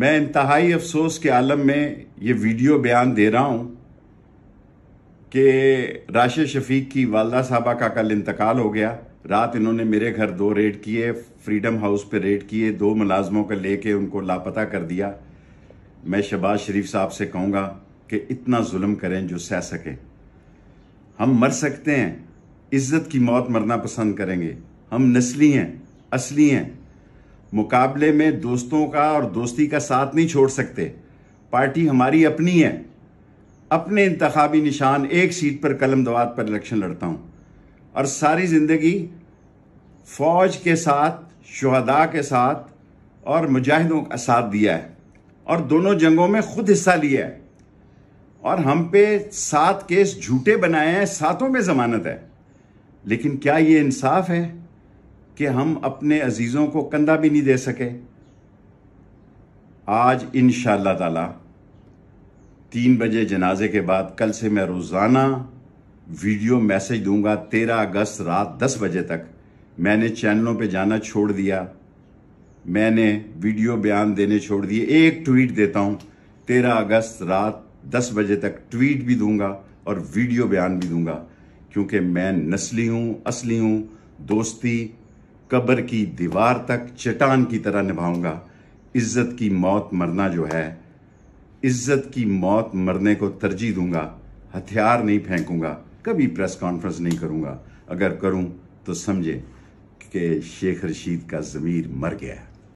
मैं इंतहाई अफसोस के आलम में ये वीडियो बयान दे रहा हूँ कि राशिद शफीक की वालदा साहबा का कल इंतकाल हो गया रात इन्होंने मेरे घर दो रेड किए फ्रीडम हाउस पे रेड किए दो मुलाजमों का लेके उनको लापता कर दिया मैं शबाज शरीफ साहब से कहूँगा कि इतना जुल्म करें जो सह सकें हम मर सकते हैं इज्जत की मौत मरना पसंद करेंगे हम नस्ली हैं असली हैं मुकाबले में दोस्तों का और दोस्ती का साथ नहीं छोड़ सकते पार्टी हमारी अपनी है अपने इंतबी निशान एक सीट पर कलम दवात पर इलेक्शन लड़ता हूँ और सारी ज़िंदगी फ़ौज के साथ शहदा के साथ और मुजाहिदों का साथ दिया है और दोनों जंगों में खुद हिस्सा लिया है और हम पे सात केस झूठे बनाए हैं सातों में ज़मानत है लेकिन क्या ये इंसाफ है कि हम अपने अजीज़ों को कंधा भी नहीं दे सके आज इन ताला तीन बजे जनाजे के बाद कल से मैं रोज़ाना वीडियो मैसेज दूंगा तेरह अगस्त रात दस बजे तक मैंने चैनलों पे जाना छोड़ दिया मैंने वीडियो बयान देने छोड़ दिए एक ट्वीट देता हूँ तेरह अगस्त रात दस बजे तक ट्वीट भी दूंगा और वीडियो बयान भी दूंगा क्योंकि मैं नस्ली हूँ असली हूँ दोस्ती कब्र की दीवार तक चटान की तरह निभाऊंगा इज्जत की मौत मरना जो है इज्जत की मौत मरने को तरजीह दूंगा हथियार नहीं फेंकूंगा कभी प्रेस कॉन्फ्रेंस नहीं करूंगा अगर करूं तो समझे कि शेख रशीद का ज़मीर मर गया है